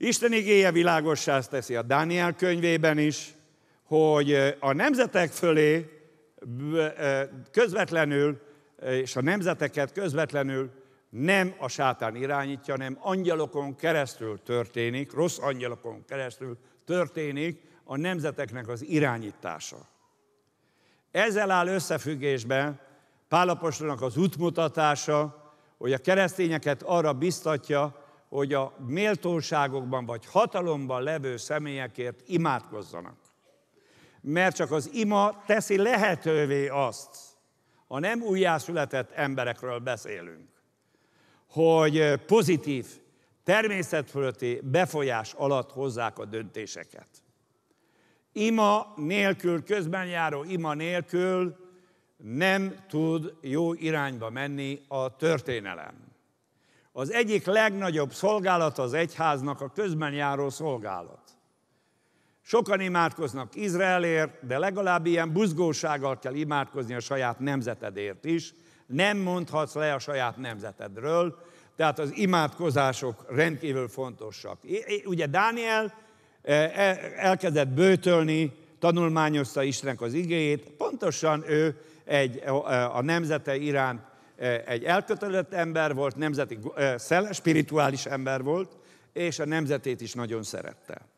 Isten igéje világossá teszi a Dániel könyvében is, hogy a nemzetek fölé közvetlenül, és a nemzeteket közvetlenül nem a sátán irányítja, hanem angyalokon keresztül történik, rossz angyalokon keresztül történik a nemzeteknek az irányítása. Ezzel áll összefüggésben Pálapostónak az útmutatása, hogy a keresztényeket arra biztatja, hogy a méltóságokban vagy hatalomban levő személyekért imádkozzanak. Mert csak az ima teszi lehetővé azt, a nem újjászületett emberekről beszélünk, hogy pozitív, természetfölötti befolyás alatt hozzák a döntéseket. Ima nélkül, közben járó ima nélkül nem tud jó irányba menni a történelem az egyik legnagyobb szolgálat az egyháznak a közben járó szolgálat. Sokan imádkoznak Izraelért, de legalább ilyen buzgósággal kell imádkozni a saját nemzetedért is. Nem mondhatsz le a saját nemzetedről, tehát az imádkozások rendkívül fontosak. Ugye Dániel e, e, elkezdett bőtölni, tanulmányozta Istennek az igéjét, pontosan ő egy, e, a nemzete iránt egy elkötelezett ember volt, nemzeti, spirituális ember volt, és a nemzetét is nagyon szerette.